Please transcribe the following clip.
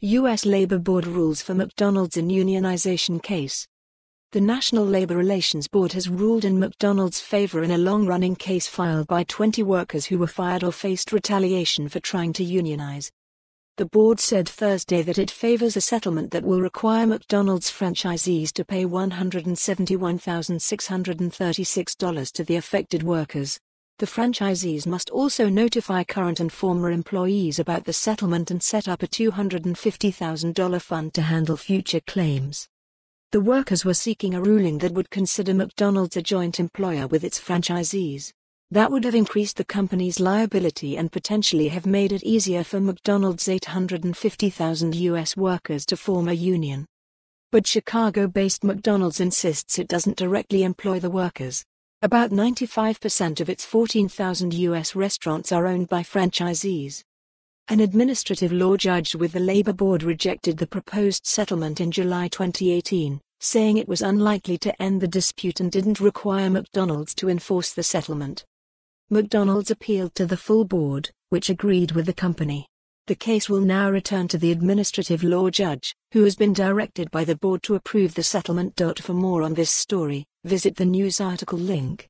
U.S. Labor Board rules for McDonald's in unionization case. The National Labor Relations Board has ruled in McDonald's favor in a long-running case filed by 20 workers who were fired or faced retaliation for trying to unionize. The board said Thursday that it favors a settlement that will require McDonald's franchisees to pay $171,636 to the affected workers. The franchisees must also notify current and former employees about the settlement and set up a $250,000 fund to handle future claims. The workers were seeking a ruling that would consider McDonald's a joint employer with its franchisees. That would have increased the company's liability and potentially have made it easier for McDonald's 850,000 U.S. workers to form a union. But Chicago based McDonald's insists it doesn't directly employ the workers. About 95% of its 14,000 U.S. restaurants are owned by franchisees. An administrative law judge with the Labor Board rejected the proposed settlement in July 2018, saying it was unlikely to end the dispute and didn't require McDonald's to enforce the settlement. McDonald's appealed to the full board, which agreed with the company. The case will now return to the administrative law judge, who has been directed by the board to approve the settlement. For more on this story, visit the news article link.